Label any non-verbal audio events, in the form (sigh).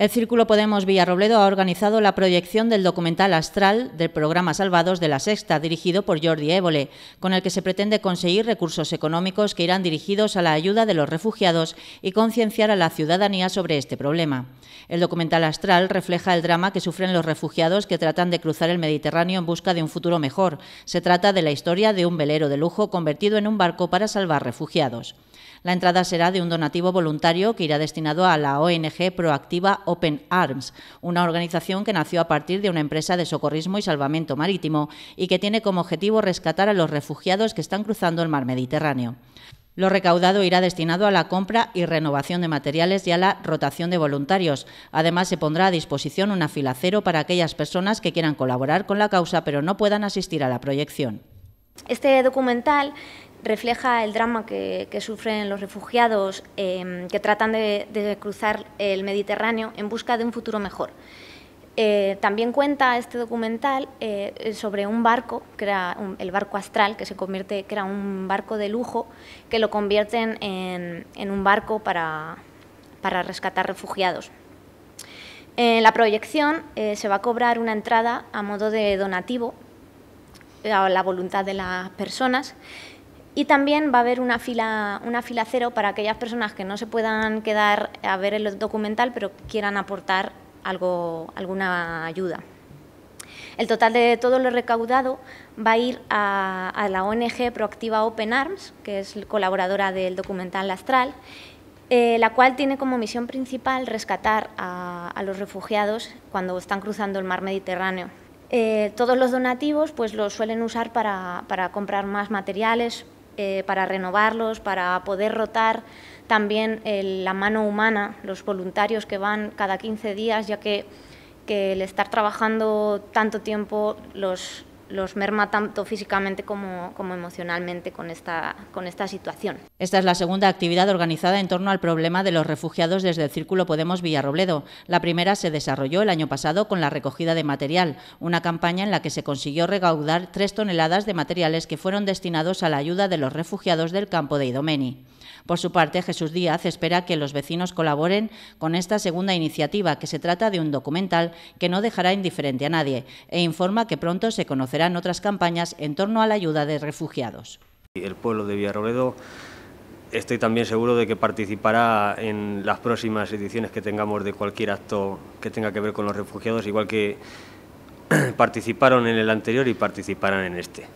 El Círculo Podemos Villarrobledo ha organizado la proyección del documental Astral del programa Salvados de la Sexta, dirigido por Jordi Évole, con el que se pretende conseguir recursos económicos que irán dirigidos a la ayuda de los refugiados y concienciar a la ciudadanía sobre este problema. El documental Astral refleja el drama que sufren los refugiados que tratan de cruzar el Mediterráneo en busca de un futuro mejor. Se trata de la historia de un velero de lujo convertido en un barco para salvar refugiados. La entrada será de un donativo voluntario que irá destinado a la ONG Proactiva Open Arms, una organización que nació a partir de una empresa de socorrismo y salvamento marítimo y que tiene como objetivo rescatar a los refugiados que están cruzando el mar Mediterráneo. Lo recaudado irá destinado a la compra y renovación de materiales y a la rotación de voluntarios. Además, se pondrá a disposición una fila cero para aquellas personas que quieran colaborar con la causa pero no puedan asistir a la proyección. Este documental refleja el drama que, sufren los refugiados em, que tratan de, cruzar el Mediterráneo en busca de un futuro mejor. Eh, también cuenta este documental eh, sobre un barco, el barco Astral, que se convierte, que era un barco de lujo, que lo convierten en, un barco para, para rescatar refugiados. En eh, la proyección se va a cobrar una entrada a modo de donativo a la voluntad de las personas y también va a haber una fila, una fila cero para aquellas personas que no se puedan quedar a ver el documental, pero quieran aportar algo, alguna ayuda. El total de todo lo recaudado va a ir a, la ONG Proactiva Open Arms, que es colaboradora del documental Astral, eh, la cual tiene como misión principal rescatar a, los refugiados cuando están cruzando el mar Mediterráneo. Eh, todos los donativos pues los suelen usar para, para comprar más materiales, eh, para renovarlos, para poder rotar también eh, la mano humana, los voluntarios que van cada 15 días, ya que el estar trabajando tanto tiempo los, los merma tanto físicamente como, emocionalmente con esta, con esta situación. Esta es la segunda actividad organizada en torno al problema de los refugiados desde el Círculo Podemos Villarrobledo. La primera se desarrolló el año pasado con la recogida de material, una campaña en la que se consiguió recaudar tres toneladas de materiales que fueron destinados a la ayuda de los refugiados del campo de Idomeni. Por su parte, Jesús Díaz espera que los vecinos colaboren con esta segunda iniciativa, que se trata de un documental que no dejará indiferente a nadie, e informa que pronto se conocerán otras campañas en torno a la ayuda de refugiados. El pueblo de Villarrobledo estoy también seguro de que participará en las próximas ediciones que tengamos de cualquier acto que tenga que ver con los refugiados, igual que (clears throat) participaron en el anterior y participarán en este.